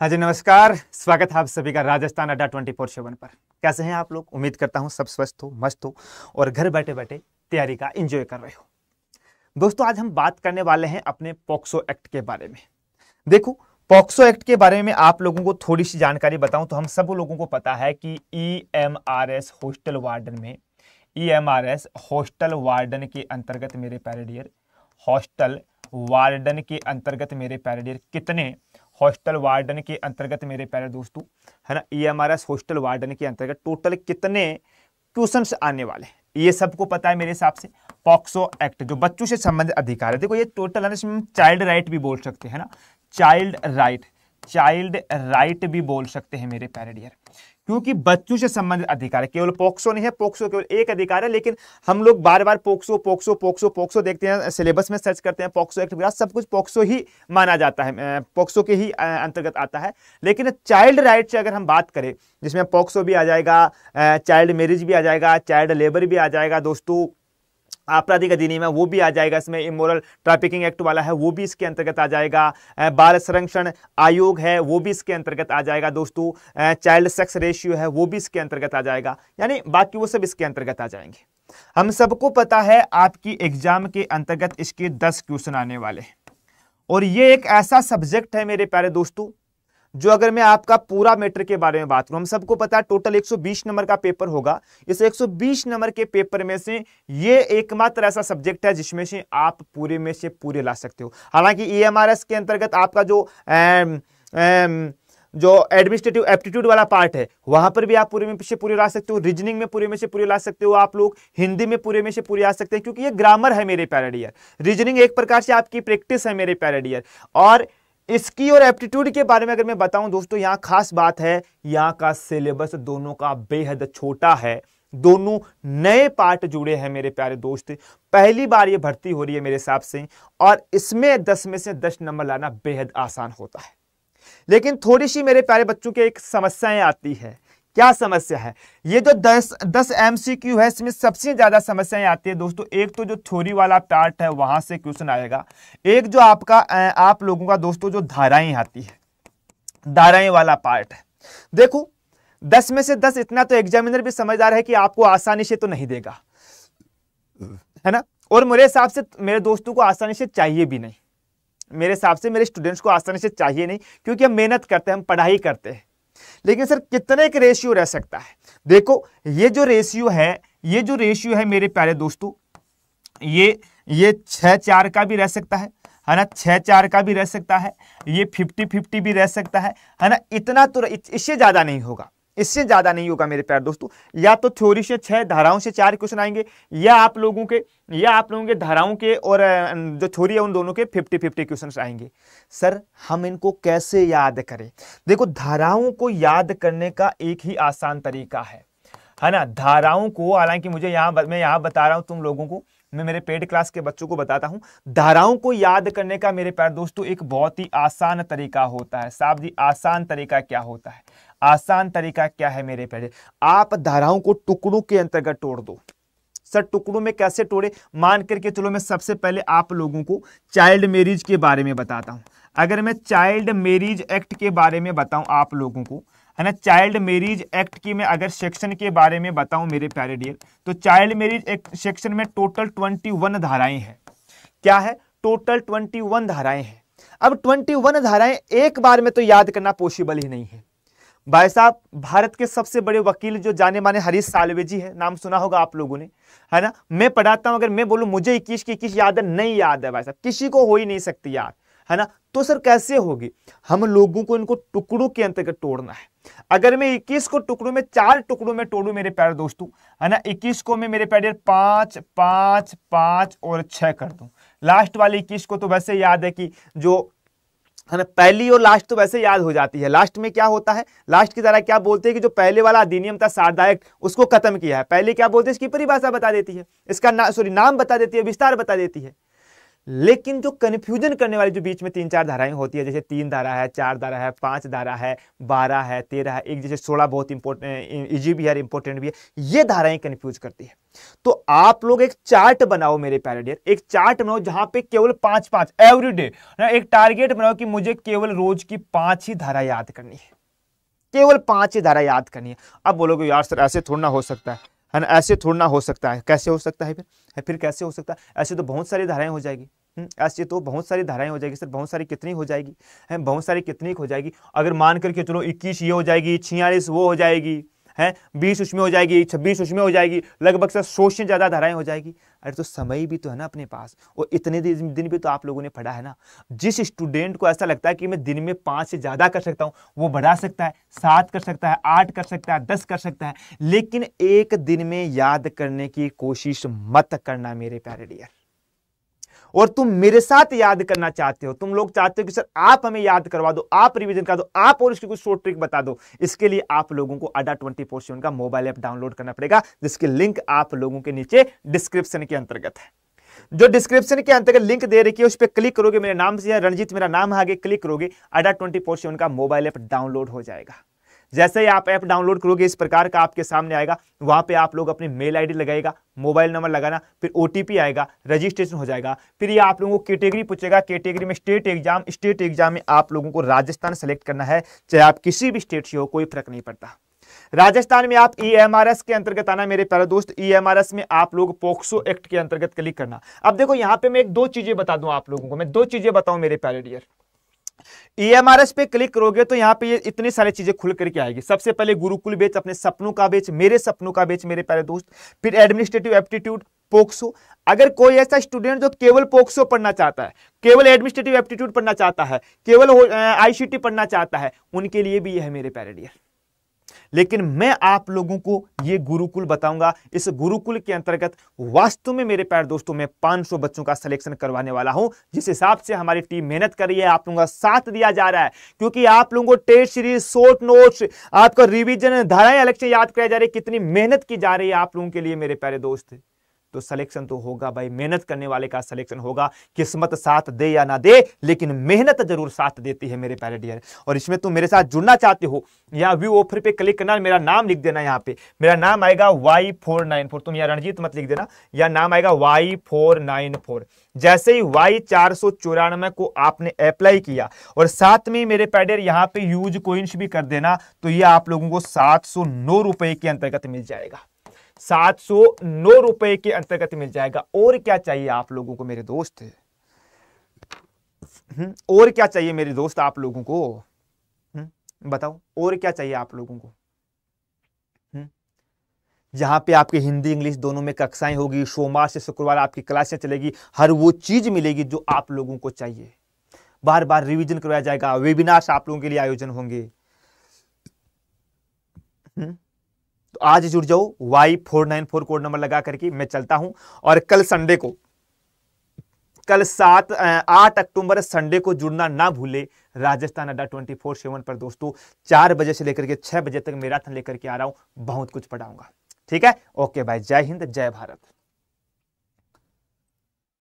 हाँ जी नमस्कार स्वागत है आप सभी का राजस्थान अड्डा ट्वेंटी फोर सेवन पर कैसे हैं आप लोग उम्मीद करता हूँ सब स्वस्थ हो मस्त हो और घर बैठे बैठे तैयारी का एंजॉय कर रहे हो दोस्तों आज हम बात करने वाले हैं अपने पॉक्सो एक्ट के बारे में देखो पॉक्सो एक्ट के बारे में आप लोगों को थोड़ी सी जानकारी बताऊं तो हम सब लोगों को पता है कि ई e हॉस्टल वार्डन में ई e हॉस्टल वार्डन के अंतर्गत मेरे पैरेडियर हॉस्टल वार्डन के अंतर्गत मेरे पैरेडियर कितने हॉस्टल वार्डन के अंतर्गत मेरे प्यारे दोस्तों है ना E M R S hostel warden के अंतर्गत टोटल कितने क्वेश्चन आने वाले हैं ये सबको पता है मेरे हिसाब से पॉक्सो एक्ट जो बच्चों से संबंधित अधिकार है देखो ये टोटल है ना इसमें चाइल्ड राइट भी बोल सकते हैं ना चाइल्ड राइट चाइल्ड राइट भी बोल सकते हैं मेरे प्यारे डियर क्योंकि बच्चों से संबंधित अधिकार है केवल पोक्सो नहीं है पोक्सो केवल एक अधिकार है लेकिन हम लोग बार बार पोक्सो पोक्सो पोक्सो पोक्सो देखते हैं सिलेबस में सर्च करते हैं पोक्सो एक्ट वगैरह सब कुछ पोक्सो ही माना जाता है पोक्सो के ही अंतर्गत आता है लेकिन चाइल्ड राइट से अगर हम बात करें जिसमें पोक्सो भी आ जाएगा चाइल्ड मैरिज भी आ जाएगा चाइल्ड लेबर भी आ जाएगा दोस्तों आपराधिक अधिनियम है वो भी आ जाएगा इसमें इमोरल ट्रैफिकिंग एक्ट वाला है वो भी इसके अंतर्गत आ जाएगा बाल संरक्षण आयोग है वो भी इसके अंतर्गत आ जाएगा दोस्तों चाइल्ड सेक्स रेशियो है वो भी इसके अंतर्गत आ जाएगा यानी बाकी वो सब इसके अंतर्गत आ जाएंगे हम सबको पता है आपकी एग्जाम के अंतर्गत इसके दस क्वेश्चन आने वाले हैं और ये एक ऐसा सब्जेक्ट है मेरे प्यारे दोस्तों जो अगर मैं आपका पूरा मैटर के बारे में बात करूं हम सबको पता है टोटल 120 नंबर का पेपर होगा इस 120 नंबर के पेपर में से ये एकमात्र ऐसा सब्जेक्ट है जिसमें से आप पूरे में से पूरे ला सकते हो हालांकि ईएमआरएस e के अंतर्गत आपका जो एम, एम, जो एडमिनिस्ट्रेटिव एप्टीट्यूड वाला पार्ट है वहां पर भी आप पूरे में से पूरे ला सकते हो रीजनिंग में पूरे में से पूरे ला सकते हो आप लोग हिंदी में पूरे में से पूरे आ सकते हैं क्योंकि ये ग्रामर है मेरे पैरेडियर रीजनिंग एक प्रकार से आपकी प्रैक्टिस है मेरे पैरेडियर और इसकी और एप्टीट्यूड के बारे में अगर मैं बताऊं दोस्तों यहाँ खास बात है यहाँ का सिलेबस दोनों का बेहद छोटा है दोनों नए पार्ट जुड़े हैं मेरे प्यारे दोस्त पहली बार ये भर्ती हो रही है मेरे हिसाब से और इसमें दस में से दस नंबर लाना बेहद आसान होता है लेकिन थोड़ी सी मेरे प्यारे बच्चों की एक समस्याएं आती है क्या समस्या है ये जो दस दस एम है इसमें सबसे ज़्यादा समस्याएं आती है दोस्तों एक तो जो थ्योरी वाला पार्ट है वहां से क्वेश्चन आएगा एक जो आपका आप लोगों का दोस्तों जो धाराएं आती है धाराएं वाला पार्ट है देखो दस में से दस इतना तो एग्जामिनर भी समझदार है कि आपको आसानी से तो नहीं देगा है ना और मेरे हिसाब से मेरे दोस्तों को आसानी से चाहिए भी नहीं मेरे हिसाब से मेरे स्टूडेंट्स को आसानी से चाहिए नहीं क्योंकि हम मेहनत करते हैं हम पढ़ाई करते हैं लेकिन सर कितने के रेशियो रह सकता है देखो ये जो रेशियो है ये जो रेशियो है मेरे प्यारे दोस्तों ये ये छः चार का भी रह सकता है है ना छः चार का भी रह सकता है ये फिफ्टी फिफ्टी भी रह सकता है है ना इतना तो इससे ज़्यादा नहीं होगा इससे ज़्यादा नहीं होगा मेरे प्यार दोस्तों या तो थ्योरी से छह धाराओं से चार क्वेश्चन आएंगे या आप लोगों के या आप लोगों के धाराओं के और जो थ्योरी है उन दोनों के फिफ्टी फिफ्टी क्वेश्चन आएंगे सर हम इनको कैसे याद करें देखो धाराओं को याद करने का एक ही आसान तरीका है है ना धाराओं को हालांकि मुझे यहाँ मैं यहाँ बता रहा हूँ तुम लोगों को मैं मेरे पेड क्लास के बच्चों को बताता हूँ धाराओं को याद करने का मेरे प्यार दोस्तों एक बहुत ही आसान तरीका होता है साहब जी आसान तरीका क्या होता है आसान तरीका क्या है मेरे प्यारे आप धाराओं को टुकड़ों के अंतर्गत तोड़ दो सर टुकड़ों में कैसे तोड़े मान करके चलो मैं सबसे पहले आप लोगों को चाइल्ड मैरिज के बारे में बताता हूं अगर मैं चाइल्ड मैरिज एक्ट के बारे में बताऊं आप लोगों को है ना चाइल्ड मैरिज एक्ट की मैं अगर सेक्शन के बारे में बताऊं मेरे प्यारे डियर तो चाइल्ड मैरिज एक्ट सेक्शन में टोटल ट्वेंटी वन धाराएं हैं क्या है टोटल ट्वेंटी वन धाराएं हैं अब ट्वेंटी वन धाराएं एक बार में तो याद करना पॉसिबल ही नहीं है भाई साहब भारत के सबसे बड़े वकील जो जाने माने हरीश सालवे जी है नाम सुना होगा आप लोगों ने है ना मैं पढ़ाता हूं अगर मैं बोलूं मुझे इक्कीस की इक्कीस याद है नहीं याद है भाई साहब किसी को हो ही नहीं सकती याद है ना तो सर कैसे होगी हम लोगों को इनको टुकड़ों के अंतर्गत तोड़ना है अगर मैं इक्कीस को टुकड़ों में चार टुकड़ों में तोड़ू मेरे पैर दोस्तों है ना इक्कीस को मैं मेरे पैर पांच पांच पांच और छह कर दू लास्ट वाले इक्कीस को तो वैसे याद है कि जो है ना पहली और लास्ट तो वैसे याद हो जाती है लास्ट में क्या होता है लास्ट की तरह क्या बोलते हैं कि जो पहले वाला अधिनियम था शारदा एक्ट उसको खत्म किया है पहले क्या बोलते हैं इसकी परिभाषा बता देती है इसका ना सॉरी नाम बता देती है विस्तार बता देती है लेकिन जो कन्फ्यूजन करने वाली जो बीच में तीन चार धाराएं होती है जैसे तीन धारा है चार धारा है पांच धारा है बारह है तेरह है एक जैसे सोलह बहुत इंपोर्टेंट इजी भी है इंपोर्टेंट भी है ये धाराएं कन्फ्यूज करती है तो आप लोग एक चार्ट बनाओ मेरे प्यारे डियर एक चार्ट बनाओ जहां पे केवल पांच पांच एवरी डे एक टारगेट बनाओ कि मुझे केवल रोज की पांच ही धारा याद करनी है केवल पांच ही धारा याद करनी है अब बोलोगे यार सर ऐसे थोड़ा ना हो सकता है है ना ऐसे थोड़ा ना हो सकता है कैसे हो सकता है फिर है फिर कैसे हो सकता है ऐसे तो बहुत सारी धाराएं हो जाएगी हम्म, ऐसे तो बहुत सारी धाराएं हो जाएगी सर बहुत सारी कितनी हो जाएगी है बहुत सारी कितनी हो जाएगी अगर मान करके चलो इक्कीस ये हो जाएगी छियालीस वो हो जाएगी है बीस उसमें हो जाएगी छब्बीस उसमें हो जाएगी लगभग सर सौ से ज़्यादा धाराएं हो जाएगी अरे तो समय भी तो है ना अपने पास और इतने दिन दिन भी तो आप लोगों ने पढ़ा है ना जिस स्टूडेंट को ऐसा लगता है कि मैं दिन में पाँच से ज़्यादा कर सकता हूँ वो बढ़ा सकता है सात कर सकता है आठ कर सकता है दस कर सकता है लेकिन एक दिन में याद करने की कोशिश मत करना मेरे प्यारे डियर और तुम मेरे साथ याद करना चाहते हो तुम लोग चाहते हो कि सर आप हमें याद करवा दो आप रिविजन करा दो आप और इसकी कुछ शॉर्ट ट्रिक बता दो इसके लिए आप लोगों को अडा ट्वेंटी फोर सेवन का मोबाइल ऐप डाउनलोड करना पड़ेगा जिसकी लिंक आप लोगों के नीचे डिस्क्रिप्शन के अंतर्गत है जो डिस्क्रिप्शन के अंतर्गत लिंक दे रखी है उस पर क्लिक करोगे मेरे नाम से रणजीत मेरा नाम आगे क्लिक करोगे अडा ट्वेंटी फोर सेवन का मोबाइल ऐप डाउनलोड हो जाएगा जैसे ही आप ऐप डाउनलोड करोगे इस प्रकार का आपके सामने आएगा वहाँ पे आप लोग अपनी मेल आईडी लगाएगा मोबाइल नंबर लगाना फिर ओ आएगा रजिस्ट्रेशन हो जाएगा फिर ये आप लोगों को कैटेगरी पूछेगा कैटेगरी में स्टेट एग्जाम स्टेट एग्जाम में आप लोगों को राजस्थान सेलेक्ट करना है चाहे आप किसी भी स्टेट से हो कोई फर्क नहीं पड़ता राजस्थान में आप ई e के अंतर्गत आना मेरे प्यारे दोस्त ई e में आप लोग पोक्सो एक्ट के अंतर्गत क्लिक करना अब देखो यहाँ पे मैं एक दो चीजें बता दूं आप लोगों को मैं दो चीजें बताऊं मेरे प्यारे डियर ईएमआरएस e पे क्लिक करोगे तो यहाँ पे ये इतनी सारी चीजें खुल करके आएगी सबसे पहले गुरुकुल बेच अपने सपनों का बेच मेरे सपनों का बेच मेरे प्यारे दोस्त फिर एडमिनिस्ट्रेटिव एप्टीट्यूड पोक्सो अगर कोई ऐसा स्टूडेंट जो केवल पोक्सो पढ़ना चाहता है केवल एडमिनिस्ट्रेटिव एप्टीट्यूड पढ़ना चाहता है केवल आईसीटी पढ़ना चाहता है उनके लिए भी यह है मेरे पैरेडियर लेकिन मैं आप लोगों को ये गुरुकुल बताऊंगा इस गुरुकुल के अंतर्गत वास्तव में मेरे प्यार दोस्तों मैं 500 बच्चों का सिलेक्शन करवाने वाला हूं जिस हिसाब से हमारी टीम मेहनत कर रही है आप लोगों का साथ दिया जा रहा है क्योंकि आप लोगों को टेस्ट सीरीज शॉर्ट नोट्स आपका रिविजन धाराएं अलग से याद कराई जा रही है कितनी मेहनत की जा रही है आप लोगों के लिए मेरे प्यारे दोस्त तो सिलेक्शन तो होगा भाई मेहनत करने वाले का सिलेक्शन होगा किस्मत साथ दे या ना दे लेकिन मेहनत जरूर साथ देती है मेरे प्यारे डियर और इसमें तुम मेरे साथ जुड़ना चाहते हो या व्यू ऑफर पे क्लिक करना मेरा नाम लिख देना यहाँ पे मेरा नाम आएगा वाई फोर नाइन फोर तुम यहाँ रणजीत मत लिख देना या नाम आएगा वाई फोर नाइन फोर जैसे ही वाई चार सौ चौरानवे को आपने अप्लाई किया और साथ में मेरे पैडियर यहाँ पे यूज कोइंस भी कर देना तो ये आप लोगों को सात सौ नौ रुपए के अंतर्गत मिल जाएगा सात सौ नौ रुपए के अंतर्गत मिल जाएगा और क्या चाहिए आप लोगों को मेरे दोस्त हम्म, और क्या चाहिए मेरे दोस्त आप लोगों को हम्म, बताओ और क्या चाहिए आप लोगों को हम्म, जहाँ पे आपके हिंदी इंग्लिश दोनों में कक्षाएं होगी सोमवार से शुक्रवार आपकी क्लासें चलेगी हर वो चीज़ मिलेगी जो आप लोगों को चाहिए बार बार रिवीजन करवाया जाएगा वेबिनार्स आप लोगों के लिए आयोजन होंगे हुँ? तो आज जुड़ जाओ Y four nine four code number लगा करके मैं चलता हूं और कल संडे को कल सात आठ अक्टूबर संडे को जुड़ना ना भूले राजस्थान अड्डा ट्वेंटी फोर सेवन पर दोस्तों चार बजे से लेकर के छह बजे तक मैराथन लेकर के आ रहा हूं बहुत कुछ पढ़ाऊंगा ठीक है ओके भाई जय हिंद जय भारत